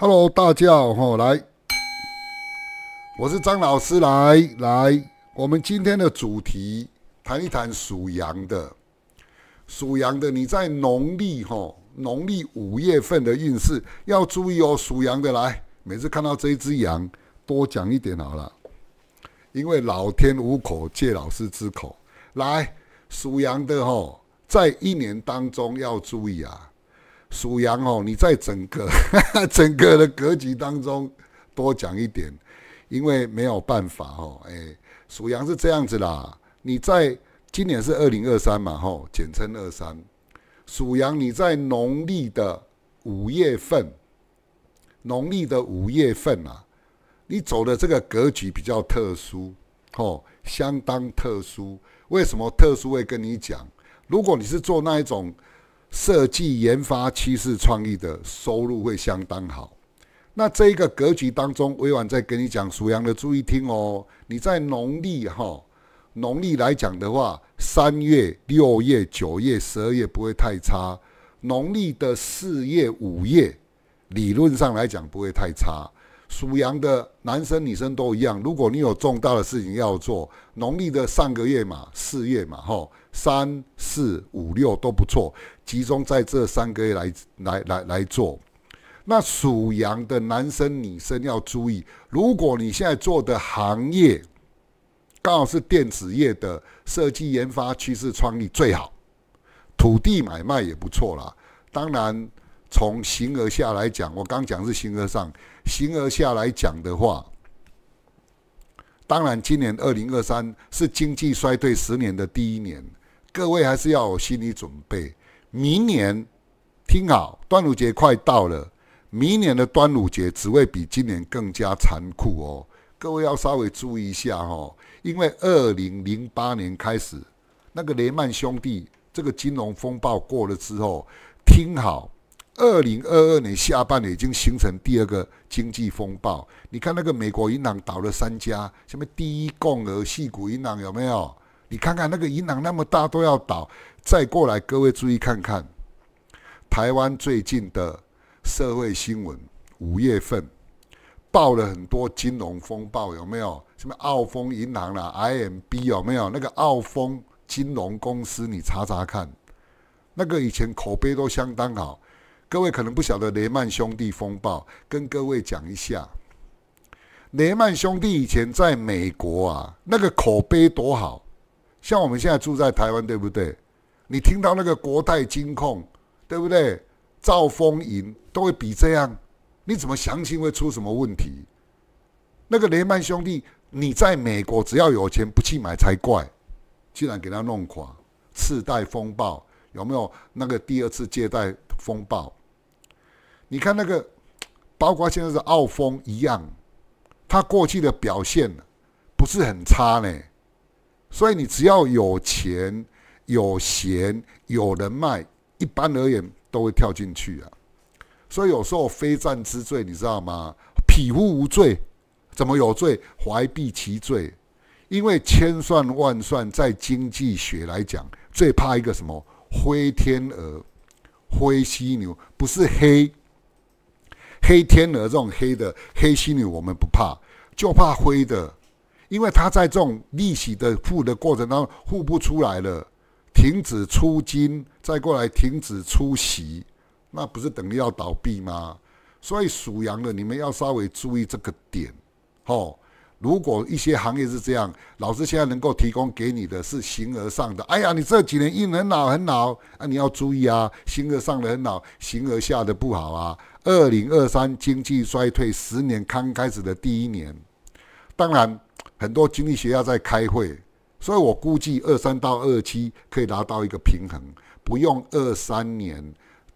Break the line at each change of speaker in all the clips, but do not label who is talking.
Hello，大家好哈，来，我是张老师，来来，我们今天的主题谈一谈属羊的，属羊的你在农历哈农历五月份的运势要注意哦。属羊的来，每次看到这一只羊，多讲一点好了，因为老天无口，借老师之口来，属羊的哈，在一年当中要注意啊。属羊哦，你在整个 整个的格局当中多讲一点，因为没有办法哦，哎，属羊是这样子啦。你在今年是二零二三嘛，吼，简称二三，属羊你在农历的五月份，农历的五月份啊，你走的这个格局比较特殊，吼，相当特殊。为什么特殊？会跟你讲，如果你是做那一种。设计研发趋势创意的收入会相当好，那这一个格局当中，微婉再跟你讲属羊的注意听哦，你在农历哈，农历来讲的话，三月、六月、九月、十二月不会太差，农历的四月、五月，理论上来讲不会太差。属羊的男生女生都一样。如果你有重大的事情要做，农历的上个月嘛，四月嘛，吼，三四五六都不错，集中在这三个月来来来来做。那属羊的男生女生要注意，如果你现在做的行业刚好是电子业的设计研发趋势，创立最好，土地买卖也不错啦。当然。从形而下来讲，我刚讲是形而上。形而下来讲的话，当然，今年二零二三是经济衰退十年的第一年，各位还是要有心理准备。明年听好，端午节快到了，明年的端午节只会比今年更加残酷哦。各位要稍微注意一下哦，因为二零零八年开始，那个雷曼兄弟这个金融风暴过了之后，听好。二零二二年下半年已经形成第二个经济风暴。你看那个美国银行倒了三家，什么第一共和系股银行有没有？你看看那个银行那么大都要倒，再过来各位注意看看，台湾最近的社会新闻，五月份爆了很多金融风暴，有没有？什么澳丰银行啦 i m b 有没有？那个澳丰金融公司，你查查看，那个以前口碑都相当好。各位可能不晓得雷曼兄弟风暴，跟各位讲一下，雷曼兄弟以前在美国啊，那个口碑多好，像我们现在住在台湾，对不对？你听到那个国泰金控，对不对？兆丰银都会比这样，你怎么相信会出什么问题？那个雷曼兄弟，你在美国只要有钱不去买才怪，竟然给他弄垮，次贷风暴有没有？那个第二次借贷风暴？你看那个，包括现在是澳风一样，它过去的表现不是很差呢。所以你只要有钱、有闲、有人脉，一般而言都会跳进去啊。所以有时候非战之罪，你知道吗？匹夫无罪，怎么有罪？怀璧其罪，因为千算万算，在经济学来讲，最怕一个什么灰天鹅、灰犀牛，不是黑。黑天鹅这种黑的黑犀牛，我们不怕，就怕灰的，因为它在这种利息的付的过程当中付不出来了，停止出金，再过来停止出息，那不是等于要倒闭吗？所以属羊的你们要稍微注意这个点，吼！如果一些行业是这样，老师现在能够提供给你的是形而上的，哎呀，你这几年运很老很恼，啊，你要注意啊，形而上的很老，形而下的不好啊。二零二三经济衰退十年刚开始的第一年，当然很多经济学家在开会，所以我估计二三到二七可以达到一个平衡，不用二三年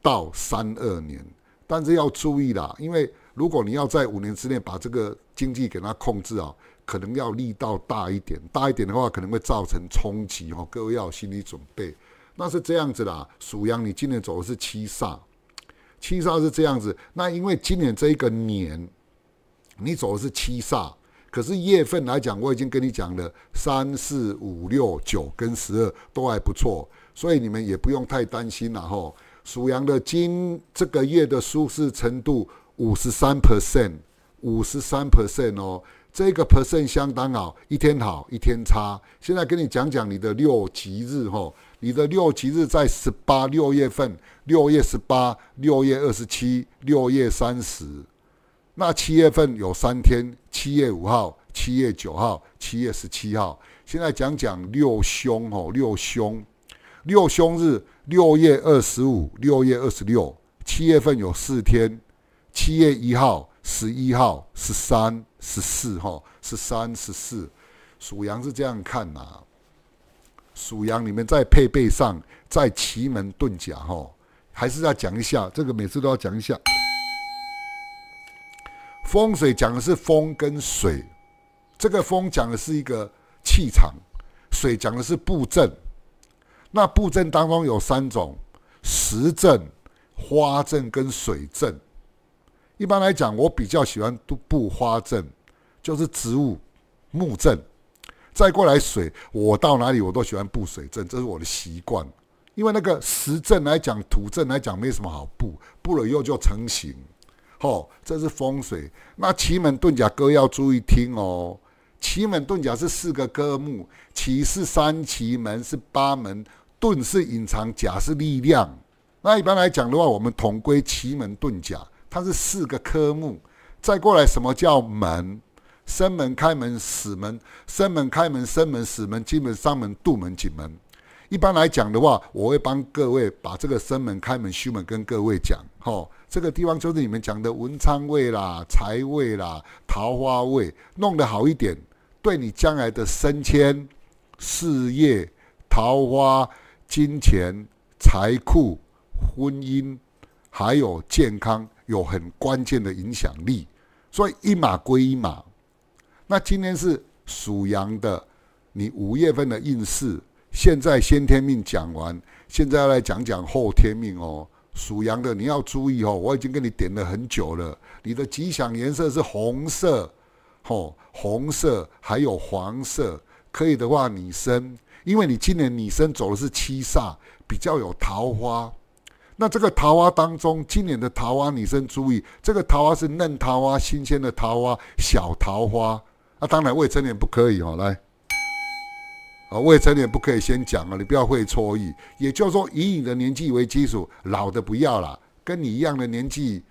到三二年。但是要注意啦，因为如果你要在五年之内把这个经济给它控制啊，可能要力道大一点，大一点的话可能会造成冲击哦，各位要有心理准备。那是这样子啦，属羊你今年走的是七煞。七煞是这样子，那因为今年这一个年，你走的是七煞，可是月份来讲，我已经跟你讲了，三四五六九跟十二都还不错，所以你们也不用太担心了吼。属羊的金这个月的舒适程度五十三 percent，五十三 percent 哦，这个 percent 相当好，一天好一天差。现在跟你讲讲你的六吉日吼。你的六吉日在十八六月份，六月十八、六月二十七、六月三十。那七月份有三天：七月五号、七月九号、七月十七号。现在讲讲六凶哦，六凶，六凶日：六月二十五、六月二十六。七月份有四天：七月一号、十一号、十三、十四。哈，十三、十四，属羊是这样看呐。属羊，里面再配备上在奇门遁甲，哈，还是要讲一下。这个每次都要讲一下。风水讲的是风跟水，这个风讲的是一个气场，水讲的是布阵。那布阵当中有三种：石阵、花阵跟水阵。一般来讲，我比较喜欢布花阵，就是植物木阵。再过来水，我到哪里我都喜欢布水阵，这是我的习惯。因为那个石阵来讲，土阵来讲没什么好布，布了以后就成型。好，这是风水。那奇门遁甲歌要注意听哦。奇门遁甲是四个科目，奇是三奇门是八门，遁是隐藏，甲是力量。那一般来讲的话，我们统归奇门遁甲，它是四个科目。再过来，什么叫门？生门、开门、死门、生门、开门、生门、死门、金门、上门、度门、景门。一般来讲的话，我会帮各位把这个生门、开门、虚门跟各位讲。吼，这个地方就是你们讲的文昌位啦、财位啦、桃花位，弄得好一点，对你将来的升迁、事业、桃花、金钱、财库、婚姻，还有健康，有很关键的影响力。所以一码归一码。那今天是属羊的，你五月份的运势，现在先天命讲完，现在要来讲讲后天命哦。属羊的你要注意哦，我已经跟你点了很久了。你的吉祥颜色是红色，吼，红色还有黄色，可以的话，女生，因为你今年女生走的是七煞，比较有桃花。那这个桃花当中，今年的桃花女生注意，这个桃花是嫩桃花，新鲜的桃花，小桃花。那当然，未成年不可以哦。来，啊，未成年不可以先讲啊，你不要会错意。也就是说，以你的年纪为基础，老的不要了，跟你一样的年纪，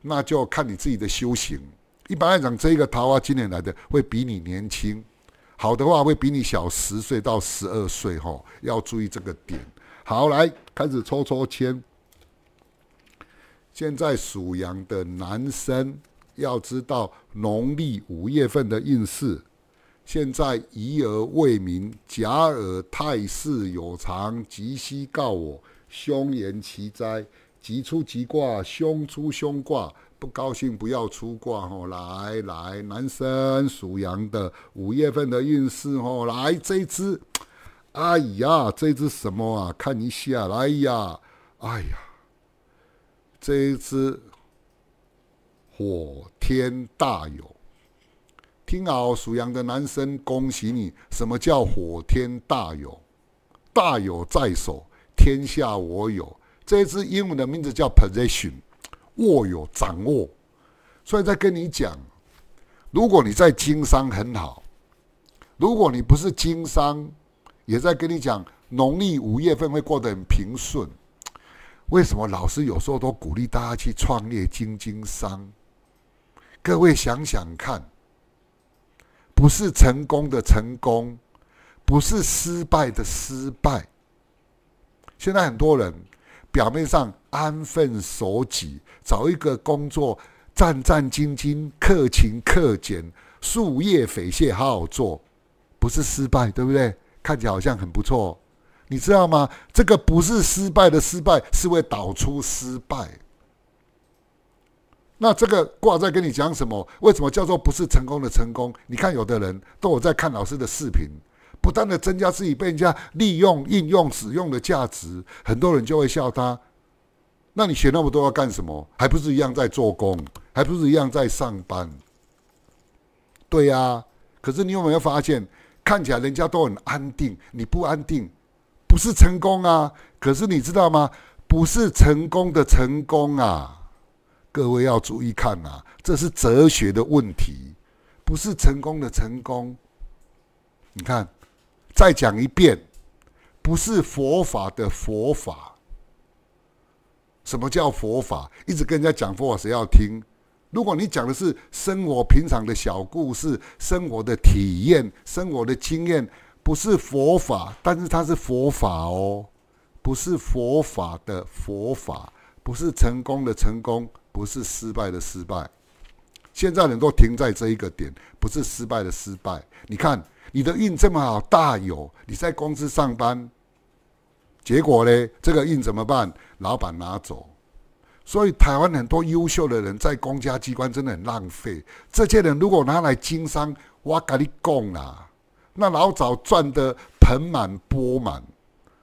那就看你自己的修行。一般来讲，这一个桃花今年来的会比你年轻，好的话会比你小十岁到十二岁哈，要注意这个点。好，来开始抽抽签。现在属羊的男生。要知道农历五月份的运势，现在疑而未明，假而态势有常，即息告我，凶言其灾。吉出吉卦，凶出凶卦，不高兴不要出卦哦。来来，男生属羊的五月份的运势哦，来这只，哎呀，这只什么啊？看一下，哎呀，哎呀，这一只。火天大有，听好，属羊的男生，恭喜你！什么叫火天大有？大有在手，天下我有。这支英文的名字叫 Possession，握有、掌握。所以，在跟你讲，如果你在经商很好，如果你不是经商，也在跟你讲，农历五月份会过得很平顺。为什么老师有时候都鼓励大家去创业、经经商？各位想想看，不是成功的成功，不是失败的失败。现在很多人表面上安分守己，找一个工作，战战兢兢、克勤克俭、树叶匪懈，好好做，不是失败，对不对？看起来好像很不错，你知道吗？这个不是失败的失败，是会导出失败。那这个卦在跟你讲什么？为什么叫做不是成功的成功？你看，有的人都有在看老师的视频，不断的增加自己被人家利用、应用、使用的价值，很多人就会笑他。那你学那么多要干什么？还不是一样在做工，还不是一样在上班？对呀。可是你有没有发现，看起来人家都很安定，你不安定，不是成功啊。可是你知道吗？不是成功的成功啊。各位要注意看啊，这是哲学的问题，不是成功的成功。你看，再讲一遍，不是佛法的佛法。什么叫佛法？一直跟人家讲佛法，谁要听？如果你讲的是生活平常的小故事、生活的体验、生活的经验，不是佛法，但是它是佛法哦，不是佛法的佛法，不是成功的成功。不是失败的失败，现在能够停在这一个点，不是失败的失败。你看你的运这么好，大有你在公司上班，结果呢？这个运怎么办？老板拿走。所以台湾很多优秀的人在公家机关真的很浪费。这些人如果拿来经商，我跟你讲啊，那老早赚得盆满钵满，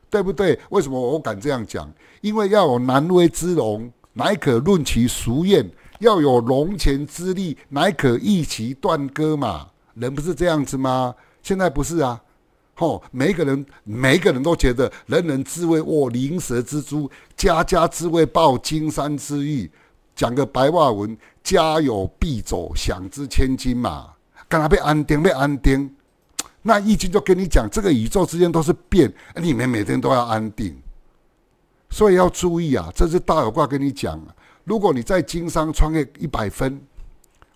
对不对？为什么我敢这样讲？因为要有难为之龙，乃可论其俗艳，要有龙潜之力，乃可一骑断歌嘛。人不是这样子吗？现在不是啊，吼！每一个人，每一个人都觉得，人人自谓握灵蛇之珠，家家自谓抱金山之玉。讲个白话文，家有敝帚，想之千金嘛。干嘛被安定？被安定？那易经就跟你讲，这个宇宙之间都是变，你们每天都要安定。所以要注意啊，这是大有卦跟你讲。如果你在经商创业一百分，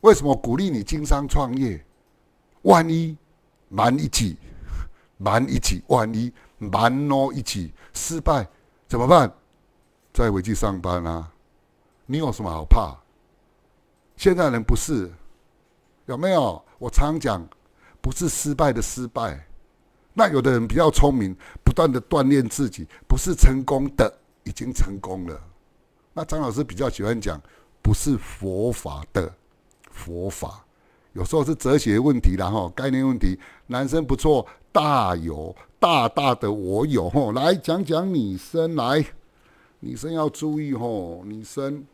为什么鼓励你经商创业？万一瞒一起，瞒 一起，万一瞒了一起失败怎么办？再回去上班啊？你有什么好怕？现在人不是有没有？我常讲，不是失败的失败。那有的人比较聪明，不断的锻炼自己，不是成功的。已经成功了，那张老师比较喜欢讲，不是佛法的佛法，有时候是哲学问题，然后概念问题。男生不错，大有大大的我有，来讲讲女生来，女生要注意吼，女生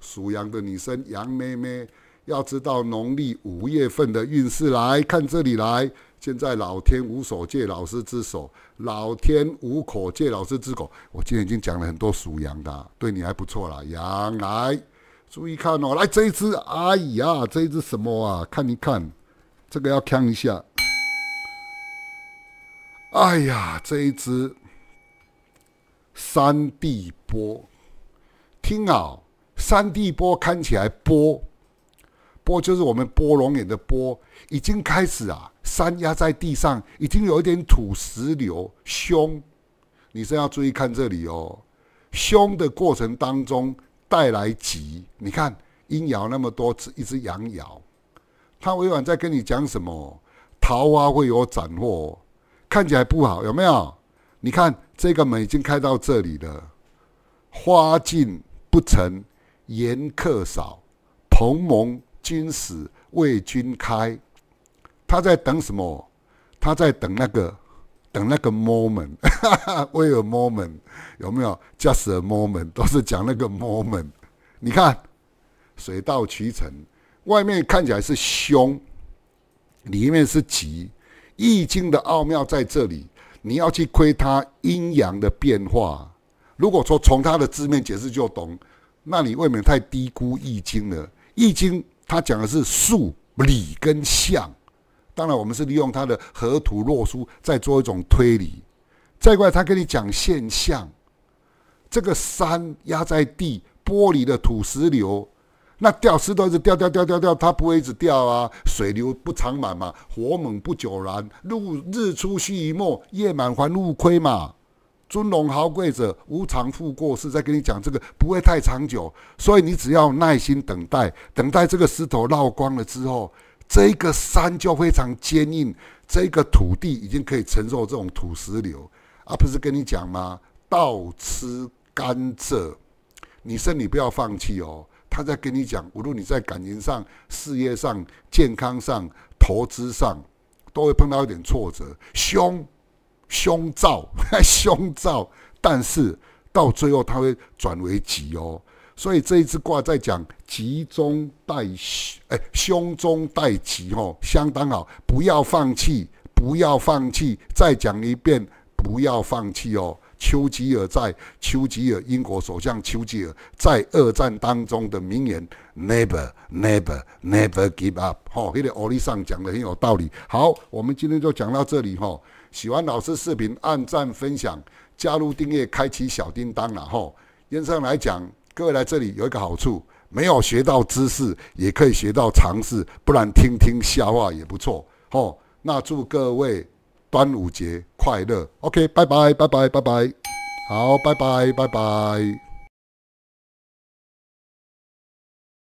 属羊的女生，羊妹妹。要知道农历五月份的运势，来看这里来。现在老天无所借老师之手，老天无可借老师之口。我今天已经讲了很多属羊的，对你还不错啦。羊来，注意看哦，来这一只哎呀，这一只什么啊？看一看，这个要看一下。哎呀，这一只三地波，听好，三地波看起来波。波就是我们波龙眼的波，已经开始啊，山压在地上，已经有一点土石流凶。你一要注意看这里哦。凶的过程当中带来吉，你看阴爻那么多，只一只阳爻，他委婉在跟你讲什么？桃花会有斩获，看起来不好有没有？你看这个门已经开到这里了，花尽不成，言客少，蓬蒙。君死为君开，他在等什么？他在等那个，等那个 moment，为 a moment 有没有？just a moment，都是讲那个 moment。你看，水到渠成。外面看起来是凶，里面是吉。易经的奥妙在这里，你要去窥它阴阳的变化。如果说从它的字面解释就懂，那你未免太低估易经了。易经。他讲的是数理跟象，当然我们是利用他的河图洛书在做一种推理。再一个，他跟你讲现象，这个山压在地玻璃的土石流，那掉石头直掉掉掉掉掉，它不会直掉啊。水流不长满嘛，火猛不久燃，日日出须一没，夜满还路亏嘛。尊荣豪贵者无常富过是在跟你讲这个不会太长久，所以你只要耐心等待，等待这个石头绕光了之后，这一个山就非常坚硬，这个土地已经可以承受这种土石流。啊，不是跟你讲吗？倒吃、甘蔗，你身体不要放弃哦。他在跟你讲，无论你在感情上、事业上、健康上、投资上，都会碰到一点挫折，凶。胸罩，胸 罩，但是到最后它会转为吉哦，所以这一支卦在讲吉中带，哎，凶中带吉哦，相当好，不要放弃，不要放弃，再讲一遍，不要放弃哦。丘吉尔在丘吉尔英国首相丘吉尔在二战当中的名言：Never, never, never give up。吼，这个奥利桑讲的很有道理。好，我们今天就讲到这里。吼，喜欢老师视频，按赞、分享、加入订阅、开启小叮当了。吼，原上来讲，各位来这里有一个好处，没有学到知识也可以学到常识，不然听听笑话也不错。吼，那祝各位。端午节快乐，OK，拜拜，拜拜，拜拜，好，拜拜，拜拜。